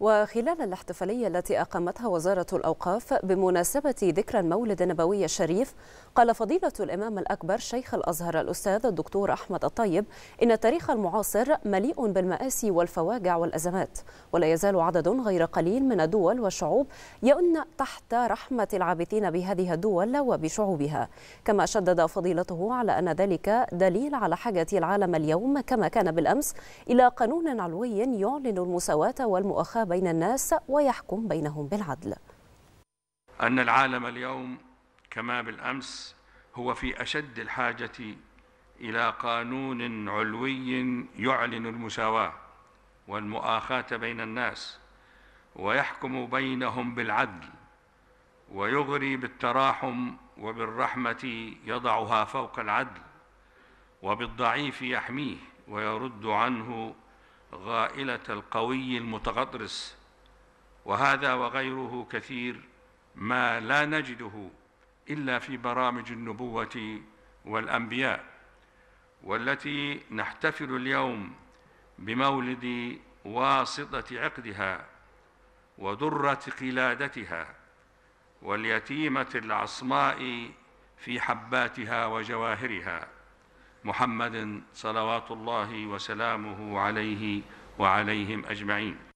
وخلال الاحتفالية التي أقامتها وزارة الأوقاف بمناسبة ذكرى المولد النبوي الشريف قال فضيلة الإمام الأكبر شيخ الأزهر الأستاذ الدكتور أحمد الطيب إن التاريخ المعاصر مليء بالمآسي والفواجع والأزمات ولا يزال عدد غير قليل من الدول والشعوب يؤن تحت رحمة العابثين بهذه الدول وبشعوبها كما شدد فضيلته على أن ذلك دليل على حاجة العالم اليوم كما كان بالأمس إلى قانون علوي يعلن المساواة والمؤاخاة بين الناس ويحكم بينهم بالعدل أن العالم اليوم كما بالأمس هو في أشد الحاجة إلى قانون علوي يعلن المساواة والمؤاخاة بين الناس ويحكم بينهم بالعدل ويغري بالتراحم وبالرحمة يضعها فوق العدل وبالضعيف يحميه ويرد عنه غائلة القوي المتغطرس وهذا وغيره كثير ما لا نجده إلا في برامج النبوة والأنبياء والتي نحتفل اليوم بمولد واسطة عقدها ودرة قلادتها واليتيمة العصماء في حباتها وجواهرها محمد صلوات الله وسلامه عليه وعليهم أجمعين